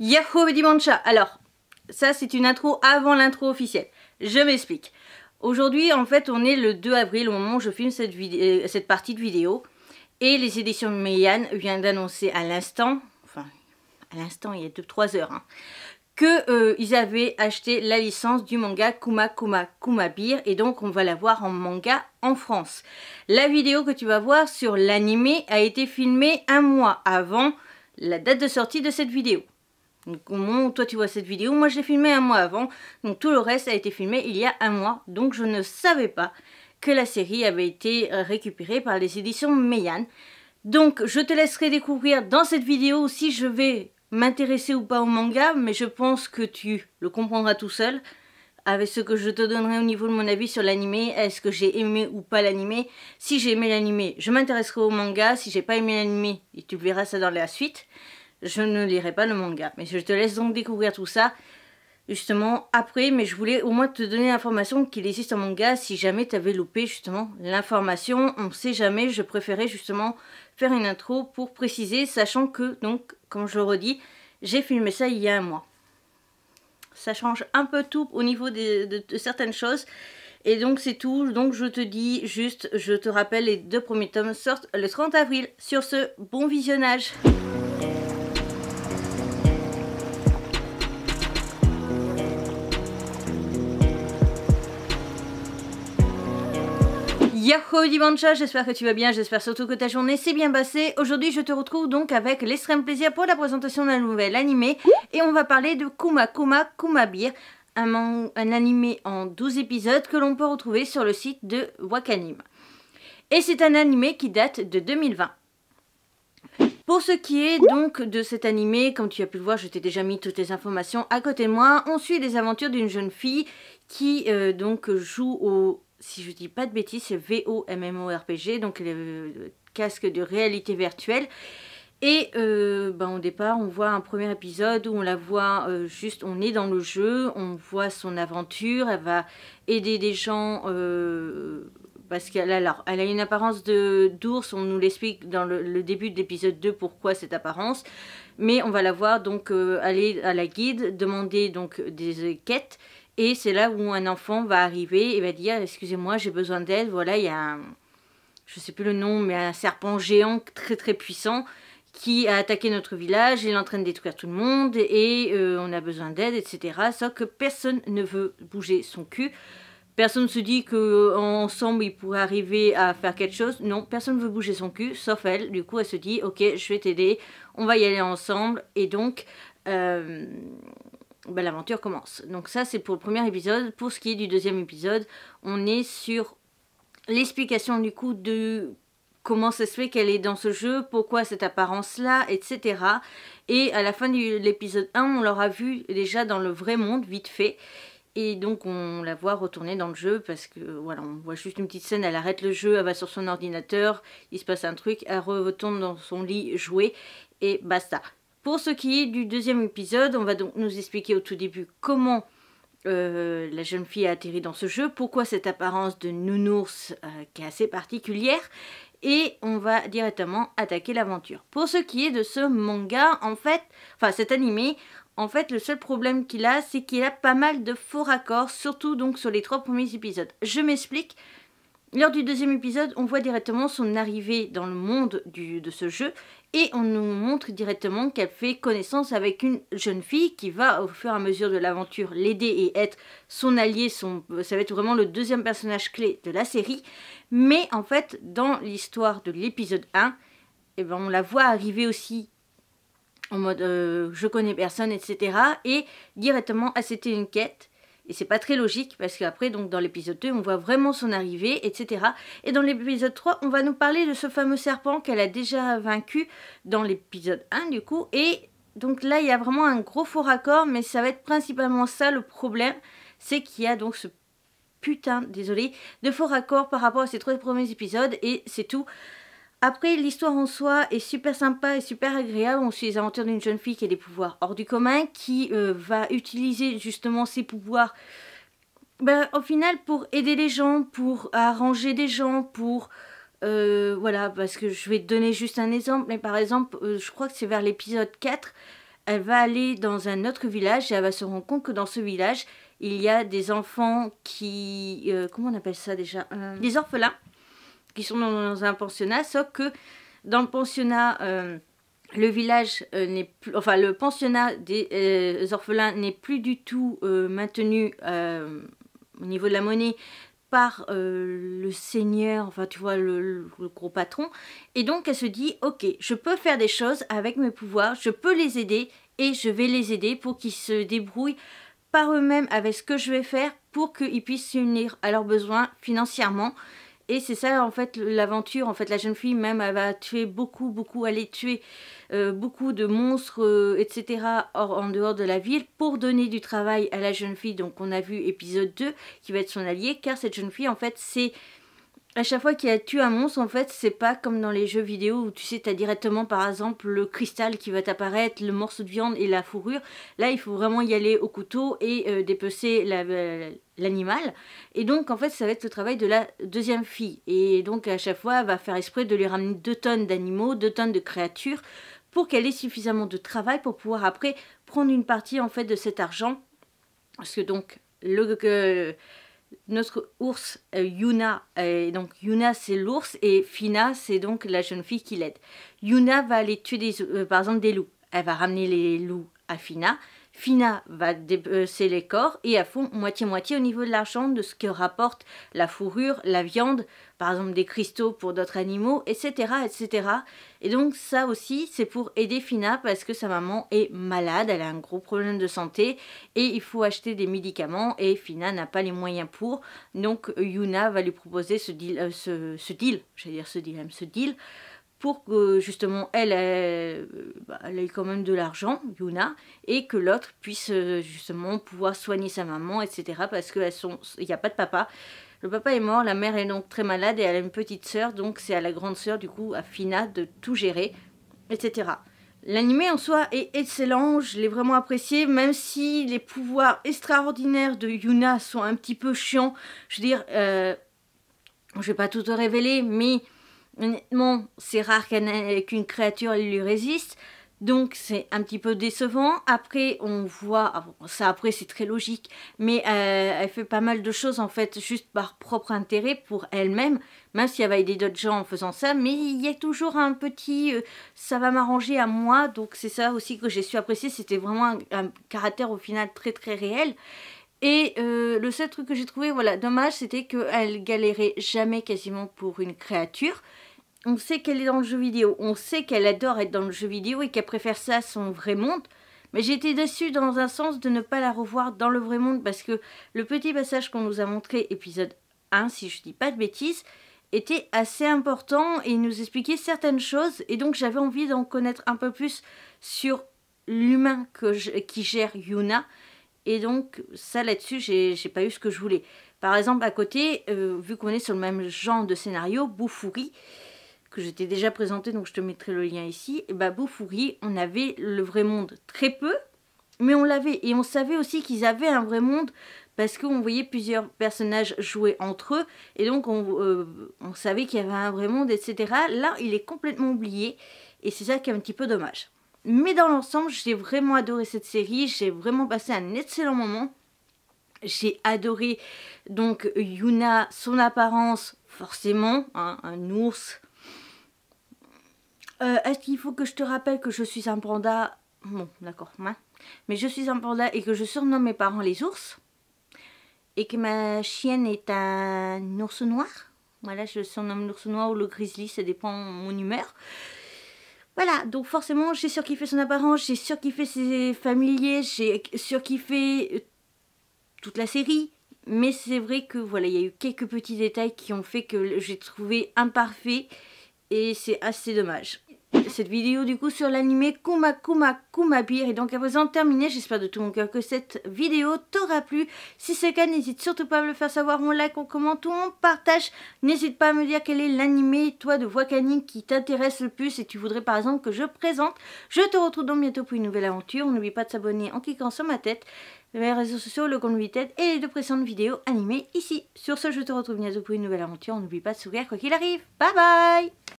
Yahoo Dimancha Alors, ça c'est une intro avant l'intro officielle. Je m'explique. Aujourd'hui, en fait, on est le 2 avril au moment où je filme cette, euh, partie de vidéo. Et les éditions Meian viennent d'annoncer à l'instant, enfin, à l'instant, il y a 3 heures, hein, qu'ils euh, avaient acheté la licence du manga Kuma Kuma Kuma Beer et donc on va la voir en manga en France. La vidéo que tu vas voir sur l'anime a été filmée un mois avant la date de sortie de cette vidéo. Donc au toi tu vois cette vidéo, moi je l'ai filmée un mois avant, donc tout le reste a été filmé il y a un mois, donc je ne savais pas que la série avait été euh, récupérée par les éditions Meian. Donc je te laisserai découvrir dans cette vidéo si je vais m'intéresser ou pas au manga, mais je pense que tu le comprendras tout seul avec ce que je te donnerai au niveau de mon avis sur l'animé, est-ce que j'ai aimé ou pas l'animé. Si j'ai aimé l'animé, je m'intéresserai au manga, si j'ai pas aimé l'animé, et tu verras ça dans la suite je ne lirai pas le manga. Mais je te laisse donc découvrir tout ça justement après, mais je voulais au moins te donner l'information qu'il existe un manga si jamais tu avais loupé justement l'information. On ne sait jamais, je préférais justement faire une intro pour préciser, sachant que, donc, comme je le redis, j'ai filmé ça il y a un mois. Ça change un peu tout au niveau de certaines choses. Et donc c'est tout, donc je te dis juste, je te rappelle, les deux premiers tomes sortent le 30 avril. Sur ce, bon visionnage Yahoo Dimancha, j'espère que tu vas bien, j'espère surtout que ta journée s'est bien passée. Aujourd'hui je te retrouve donc avec l'extrême plaisir pour la présentation d'un nouvel animé et on va parler de Kuma Kuma Kuma Beer, un, un animé en 12 épisodes que l'on peut retrouver sur le site de Wakanim. Et c'est un animé qui date de 2020. Pour ce qui est donc de cet animé, comme tu as pu le voir, je t'ai déjà mis toutes les informations à côté de moi. On suit les aventures d'une jeune fille qui euh, donc joue au si je dis pas de bêtises, c'est VOMMORPG, donc le casque de réalité virtuelle. Et euh, ben, au départ, on voit un premier épisode où on la voit euh, juste, on est dans le jeu, on voit son aventure, elle va aider des gens euh, parce qu'elle a, elle a une apparence de d'ours, on nous l'explique dans le, début de l'épisode 2 pourquoi cette apparence, mais on va la voir donc aller à la guide, demander donc des quêtes et c'est là où un enfant va arriver et va dire Excusez-moi, j'ai besoin d'aide. Voilà, il y a un, je sais plus le nom, mais un serpent géant très très puissant qui a attaqué notre village. Il est en train de détruire tout le monde et euh, on a besoin d'aide, etc. Sauf que personne ne veut bouger son cul. Personne ne se dit qu'ensemble euh, ils pourraient arriver à faire quelque chose. Non, personne ne veut bouger son cul, sauf elle. Du coup, elle se dit Ok, je vais t'aider, on va y aller ensemble. Et donc. Euh, ben, l'aventure commence. Donc ça c'est pour le premier épisode. Pour ce qui est du deuxième épisode, on est sur l'explication du coup de comment ça se fait qu'elle est dans ce jeu, pourquoi cette apparence-là, etc. Et à la fin de l'épisode 1, on l'aura vu déjà dans le vrai monde, vite fait. Et donc on la voit retourner dans le jeu parce que voilà, on voit juste une petite scène, elle arrête le jeu, elle va sur son ordinateur, il se passe un truc, elle retourne dans son lit jouer et basta. Pour ce qui est du deuxième épisode, on va donc nous expliquer au tout début comment euh, la jeune fille a atterri dans ce jeu, pourquoi cette apparence de nounours euh, qui est assez particulière, et on va directement attaquer l'aventure. Pour ce qui est de ce manga, en fait, enfin cet animé, en fait le seul problème qu'il a, c'est qu'il a pas mal de faux raccords, surtout donc sur les trois premiers épisodes. Je m'explique, lors du deuxième épisode, on voit directement son arrivée dans le monde de ce jeu et on nous montre directement qu'elle fait connaissance avec une jeune fille qui va au fur et à mesure de l'aventure l'aider et être son allié, ça va être vraiment le deuxième personnage clé de la série. Mais en fait, dans l'histoire de l'épisode 1, eh ben, on la voit arriver aussi en mode euh, je connais personne, etc. Et directement c'était une quête et c'est pas très logique parce qu'après, donc dans l'épisode 2, on voit vraiment son arrivée, etc. Et dans l'épisode 3, on va nous parler de ce fameux serpent qu'elle a déjà vaincu dans l'épisode 1 du coup. Et donc là, il y a vraiment un gros faux raccord, mais ça va être principalement ça le problème, c'est qu'il y a donc ce putain, désolé, de faux raccord par rapport à ces trois premiers épisodes et c'est tout. Après, l'histoire en soi est super sympa et super agréable. On suit les aventures d'une jeune fille qui a des pouvoirs hors du commun, qui euh, va utiliser justement ses pouvoirs ben, au final pour aider les gens, pour arranger des gens, pour... Euh, voilà, parce que je vais te donner juste un exemple, mais par exemple, euh, je crois que c'est vers l'épisode 4, elle va aller dans un autre village et elle va se rendre compte que dans ce village, il y a des enfants qui... comment on appelle ça déjà Des orphelins qui sont dans un pensionnat, sauf que dans le pensionnat, euh, le village euh, n'est plus, enfin le pensionnat des euh, orphelins n'est plus du tout maintenu au niveau de la monnaie par le seigneur, enfin tu vois le, gros patron, et donc elle se dit ok, je peux faire des choses avec mes pouvoirs, je peux les aider et je vais les aider pour qu'ils se débrouillent par eux-mêmes avec ce que je vais faire pour qu'ils puissent s'unir à leurs besoins financièrement et c'est ça, en fait, l'aventure. En fait, la jeune fille, même, elle va tuer beaucoup, beaucoup, aller tuer euh, beaucoup de monstres, euh, etc., hors, en dehors de la ville, pour donner du travail à la jeune fille. Donc, on a vu épisode 2, qui va être son allié, car cette jeune fille, en fait, c'est à chaque fois qu'il a tué un monstre, en fait, c'est pas comme dans les jeux vidéo où tu sais, t'as directement par exemple le cristal qui va t'apparaître, le morceau de viande et la fourrure. Là, il faut vraiment y aller au couteau et euh, dépecer euh, l'animal. et donc, en fait, ça va être le travail de la deuxième fille. Et donc, à chaque fois, elle va faire esprit de lui ramener deux tonnes d'animaux, deux tonnes de créatures pour qu'elle ait suffisamment de travail pour pouvoir après prendre une partie en fait de cet argent. Parce que donc, le notre ours euh, Yuna, euh, donc Yuna c'est l'ours et Fina c'est donc la jeune fille qui l'aide. Yuna va aller tuer des, euh, par exemple des loups. Elle va ramener les loups à Fina. Fina va débosser les corps et à fond moitié-moitié au niveau de l'argent de ce que rapporte la fourrure, la viande, par exemple des cristaux pour d'autres animaux, etc., etc. Et donc ça aussi, c'est pour aider Fina parce que sa maman est malade, elle a un gros problème de santé et il faut acheter des médicaments et Fina n'a pas les moyens pour. Donc Yuna va lui proposer ce deal, euh, ce, ce deal, je vais dire ce dilemme, ce deal pour que justement elle, euh, bah, elle, ait quand même de l'argent, Yuna, et que l'autre puisse euh, justement pouvoir soigner sa maman, etc. Parce qu'il n'y a pas de papa. Le papa est mort, la mère est donc très malade et elle a une petite sœur, donc c'est à la grande sœur du coup, à Fina, de tout gérer, etc. L'animé en soi est excellent, je l'ai vraiment apprécié, même si les pouvoirs extraordinaires de Yuna sont un petit peu chiants. Je veux dire, euh, je vais pas tout te révéler, mais honnêtement, c'est rare qu'une créature lui résiste. Donc c'est un petit peu décevant. Après on voit, ah ça après c'est très logique, mais euh, elle fait pas mal de choses en fait juste par propre intérêt pour elle-même, même si elle va aider d'autres gens en faisant ça, mais il y a toujours un petit euh, ça va m'arranger à moi, donc c'est ça aussi que j'ai su apprécier, c'était vraiment un, caractère au final très très réel. Et euh, le seul truc que j'ai trouvé, voilà, dommage, c'était qu'elle galérait jamais quasiment pour une créature on sait qu'elle est dans le jeu vidéo, on sait qu'elle adore être dans le jeu vidéo et qu'elle préfère ça à son vrai monde. Mais j'étais déçue dans un sens de ne pas la revoir dans le vrai monde parce que le petit passage qu'on nous a montré, épisode 1, si je ne dis pas de bêtises, était assez important et nous expliquait certaines choses. Et donc j'avais envie d'en connaître un peu plus sur l'humain qui gère Yuna. Et donc ça là-dessus, j'ai pas eu ce que je voulais. Par exemple, à côté, euh, vu qu'on est sur le même genre de scénario, Boufouri, que je t'ai déjà présenté, donc je te mettrai le lien ici, et bah, Beau on avait le vrai monde très peu, mais on l'avait. Et on savait aussi qu'ils avaient un vrai monde parce qu'on voyait plusieurs personnages jouer entre eux, et donc on, euh, on savait qu'il y avait un vrai monde, etc. Là, il est complètement oublié, et c'est ça qui est un petit peu dommage. Mais dans l'ensemble, j'ai vraiment adoré cette série, j'ai vraiment passé un excellent moment. J'ai adoré donc Yuna, son apparence, forcément, hein, un ours, euh, est-ce qu'il faut que je te rappelle que je suis un panda Bon, d'accord. Mais je suis un panda et que je surnomme mes parents les ours. Et que ma chienne est un ours noir. Voilà, je surnomme l'ours noir ou le grizzly, ça dépend de mon humeur. Voilà, donc forcément, j'ai surkiffé son apparence, j'ai surkiffé ses familiers, j'ai surkiffé euh, toute la série. Mais c'est vrai que voilà, il y a eu quelques petits détails qui ont fait que j'ai trouvé imparfait et c'est assez dommage cette vidéo du coup sur l'animé Kuma Kuma Kuma Beer donc à présent terminer J'espère de tout mon cœur que cette vidéo t'aura plu. Si c'est le cas, n'hésite surtout pas à me le faire savoir. On like, on commente ou on partage. N'hésite pas à me dire quel est l'animé, toi, de voix qui t'intéresse le plus et tu voudrais par exemple que je présente. Je te retrouve donc bientôt pour une nouvelle aventure. N'oublie pas de s'abonner en cliquant sur ma tête, mes réseaux sociaux, le compte tête et les deux précédentes vidéos animées ici. Sur ce, je te retrouve bientôt pour une nouvelle aventure. N'oublie pas de sourire quoi qu'il arrive. Bye bye